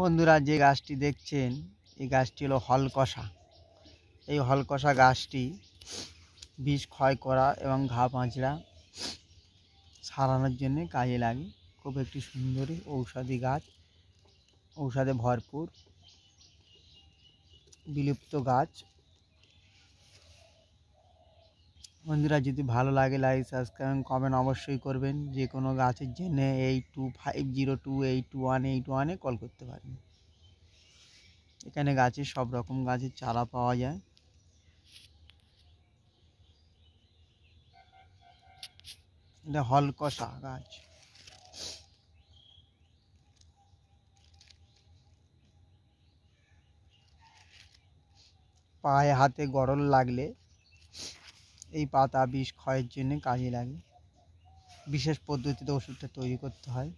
বন্ধুরা যে গাছটি দেখছেন এই গাছটি হলো হলকষা এই হলকষা গাছটি বিষ ক্ষয় করা এবং ঘা পাঁচড়া সারানোর জন্য কাজে লাগে খুব একটি সুন্দরী ঔষধি গাছ ঔষধে ভরপুর বিলুপ্ত গাছ বন্ধুরা যদি ভালো লাগে লাইক সাবস্ক্রাইব কমেন্ট অবশ্যই করবেন যে কোনো গাছের জন্য eight two five zero two eight two one eight ওয়ানে কল করতে পারেন এখানে গাছে সব রকম গাছের চারা পাওয়া যায় এটা হলকষা গাছ পায়ে হাতে গরল লাগলে এই পাতা বিশ ক্ষয়ের জন্য কাজে লাগে বিশেষ পদ্ধতিতে ওষুধ তৈরি করতে হয়